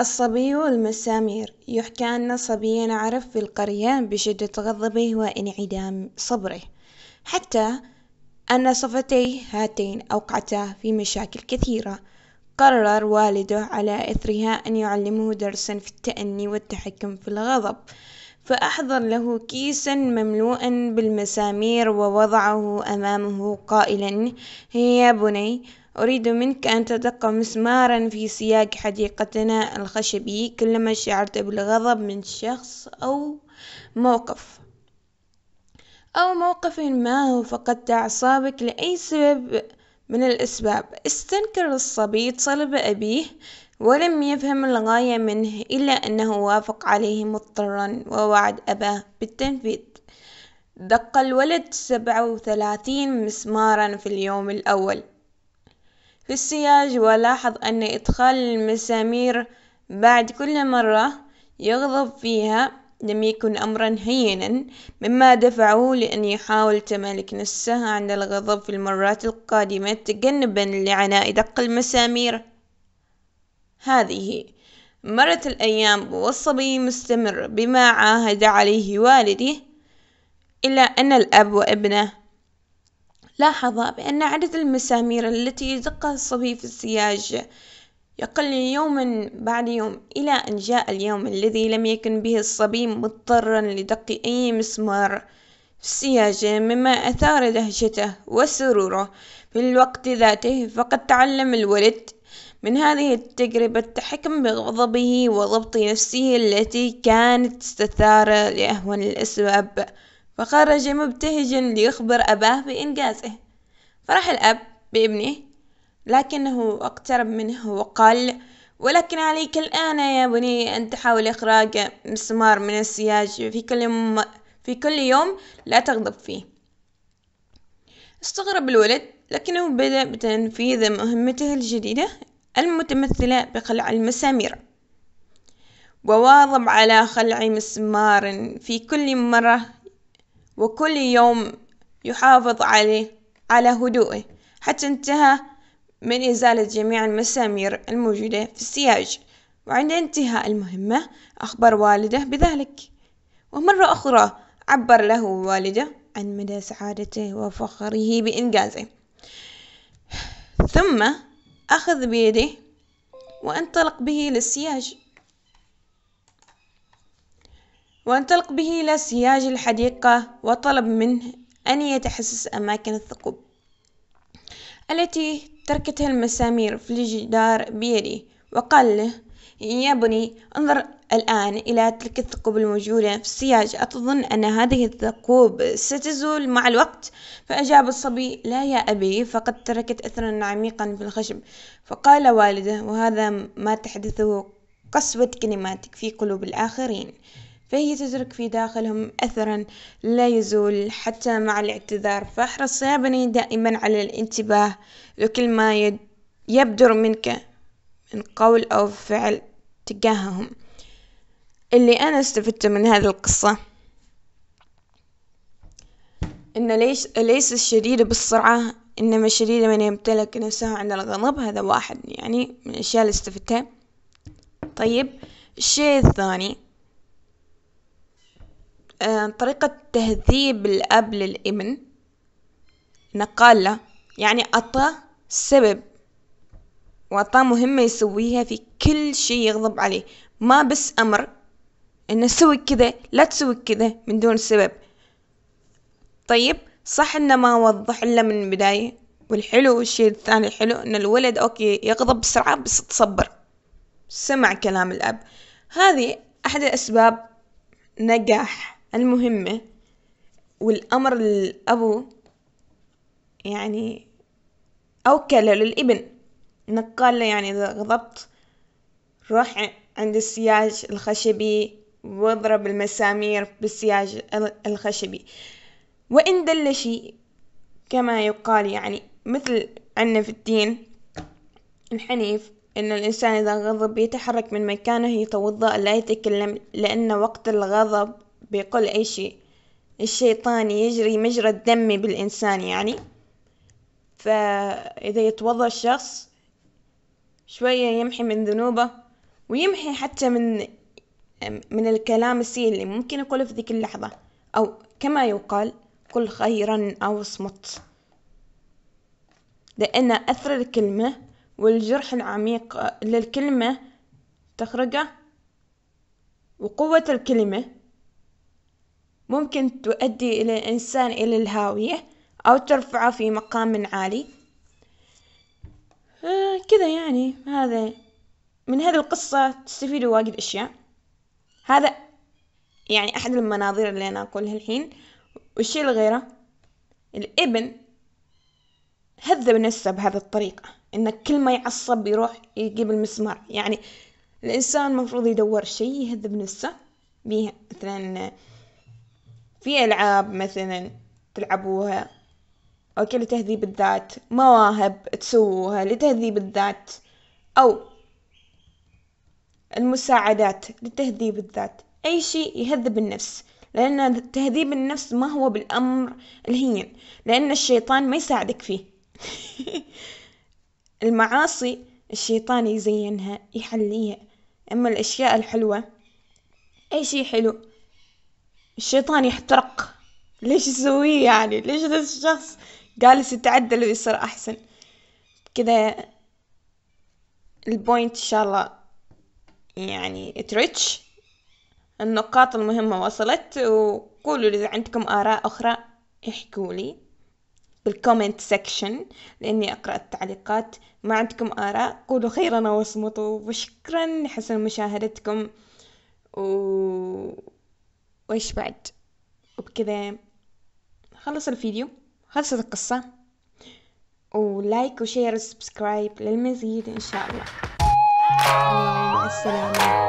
الصبي والمسامير يحكى أن صبيا عرف في القرية بشدة غضبه وانعدام صبره، حتى أن صفتيه هاتين أوقعتاه في مشاكل كثيرة، قرر والده على إثرها أن يعلمه درسا في التأني والتحكم في الغضب. فأحضر له كيسا مملوءا بالمسامير ووضعه أمامه قائلا يا بني أريد منك أن تدق مسمارا في سياج حديقتنا الخشبي كلما شعرت بالغضب من شخص أو موقف أو موقف ما فقدت أعصابك لأي سبب من الأسباب استنكر الصبي طلب أبيه ولم يفهم الغاية منه إلا أنه وافق عليه مضطرا ووعد أباه بالتنفيذ دق الولد سبعة وثلاثين مسمارا في اليوم الأول في السياج ولاحظ أن إدخال المسامير بعد كل مرة يغضب فيها لم يكن أمرا هينا مما دفعه لأن يحاول تمالك نفسه عند الغضب في المرات القادمة تجنبا لعناء دق المسامير هذه مرت الأيام والصبي مستمر بما عاهد عليه والده إلا أن الأب وابنه لاحظا بأن عدد المسامير التي يدقها الصبي في السياج يقل يوما بعد يوم إلى أن جاء اليوم الذي لم يكن به الصبي مضطرا لدق أي مسمار في السياج مما أثار دهشته وسروره في الوقت ذاته فقد تعلم الولد من هذه التجربة التحكم بغضبه وضبط نفسه التي كانت تستثار لأهون الأسباب فخرج مبتهجا ليخبر أباه بإنجازه فرح الأب بابنه لكنه اقترب منه وقال ولكن عليك الآن يا بني أن تحاول إخراج مسمار من السياج في كل, م... في كل يوم لا تغضب فيه استغرب الولد لكنه بدأ بتنفيذ مهمته الجديدة المتمثلة بقلع المسامير وواظب على خلع مسمار في كل مرة وكل يوم يحافظ عليه على هدوئه حتى انتهى من إزالة جميع المسامير الموجودة في السياج وعند انتهاء المهمة أخبر والده بذلك ومرة أخرى عبر له والده عن مدى سعادته وفخره بإنجازه ثم أخذ بيده وانطلق به إلى وانطلق به إلى سياج الحديقة وطلب منه أن يتحسس أماكن الثقوب التي تركتها المسامير في الجدار بيده وقال له يا بني، انظر الآن إلى تلك الثقوب الموجودة في السياج، أتظن أن هذه الثقوب ستزول مع الوقت؟ فأجاب الصبي: لا يا أبي، فقد تركت أثرا عميقا في الخشب، فقال والده: وهذا ما تحدثه قسوة كلماتك في قلوب الآخرين، فهي تترك في داخلهم أثرا لا يزول حتى مع الاعتذار، فاحرص يا بني دائما على الانتباه لكل ما يبدر منك من قول أو فعل. تجاههم، اللي أنا استفدت من هذه القصة إن ليش ليس الشديد بالسرعة، إنما الشديد من يمتلك نفسه عند الغضب، هذا واحد يعني من الأشياء اللي استفدتها، طيب الشيء الثاني آه، طريقة تهذيب الأب للابن، نقال له يعني أعطاه سبب. وأعطاه مهمة يسويها في كل شي يغضب عليه ما بس أمر إنه سوي كذا لا تسوي كذا من دون سبب طيب صح إنه ما وضح إلا من البداية والحلو والشي الثاني الحلو إن الولد أوكي يغضب بسرعة بس تصبر سمع كلام الأب هذه أحد الأسباب نجاح المهمة والأمر الأبو يعني أوكله للابن نقالة له يعني اذا غضبت روح عند السياج الخشبي واضرب المسامير بالسياج الخشبي وإن دل شيء كما يقال يعني مثل عنا في الدين الحنيف إن الإنسان إذا غضب يتحرك من مكانه يتوضأ لا يتكلم لأن وقت الغضب بيقول أي شيء الشيطان يجري مجرى الدم بالإنسان يعني فإذا يتوضأ الشخص شوية يمحي من ذنوبه ويمحي حتى من من الكلام السيء اللي ممكن يقوله في ذيك اللحظة أو كما يقال قل خيرا أو اصمت لأن أثر الكلمة والجرح العميق للكلمة تخرجه وقوة الكلمة ممكن تؤدي إلى الإنسان إلى الهاوية أو ترفعه في مقام عالي آه، كذا يعني هذا من هذي القصة تستفيدوا واجد أشياء، هذا يعني أحد المناظير اللي أنا أقولها الحين، والشي الغيره الإبن هذب نفسه بهذي الطريقة، إن كل ما يعصب يروح يجيب المسمار، يعني الإنسان مفروض يدور شي يهذب نفسه بيه، مثلا في ألعاب مثلا تلعبوها. أوكي لتهذيب الذات مواهب تسووها لتهذيب الذات أو المساعدات لتهذيب الذات أي شيء يهذب النفس لأن تهذيب النفس ما هو بالأمر الهين لأن الشيطان ما يساعدك فيه المعاصي الشيطان يزينها يحليها أما الأشياء الحلوة أي شيء حلو الشيطان يحترق ليش تسويه يعني ليش هذا الشخص جالس يتعدل ويصير أحسن كذا البوينت إن شاء الله يعني تريتش النقاط المهمة وصلت وقولوا لي إذا عندكم آراء أخرى احكوا لي بالكومنت سكشن لأني أقرأ التعليقات ما عندكم آراء قولوا خيرنا واصمتوا وشكرا لحسن مشاهدتكم و... وإيش بعد وبكذا خلص الفيديو خلصت القصة ولايك وشير وسبسكرايب للمزيد إن شاء الله مع السلامة